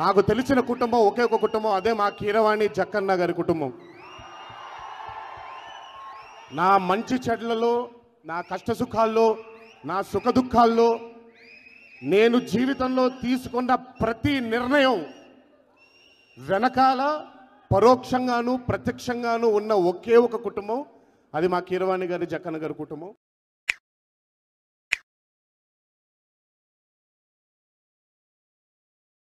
నాకు తెలిసిన కుటుంబం ఒకే ఒక కుటుంబం అదే మా కీరవాణి జక్కన్న గారి కుటుంబం నా మంచి చెడ్లలో నా కష్ట సుఖాల్లో నా సుఖ దుఃఖాల్లో నేను జీవితంలో తీసుకున్న ప్రతి నిర్ణయం వెనకాల పరోక్షంగాను ప్రత్యక్షంగాను ఉన్న ఒకే ఒక కుటుంబం అది మా కీరవాణి గారి జక్కన్న గారి కుటుంబం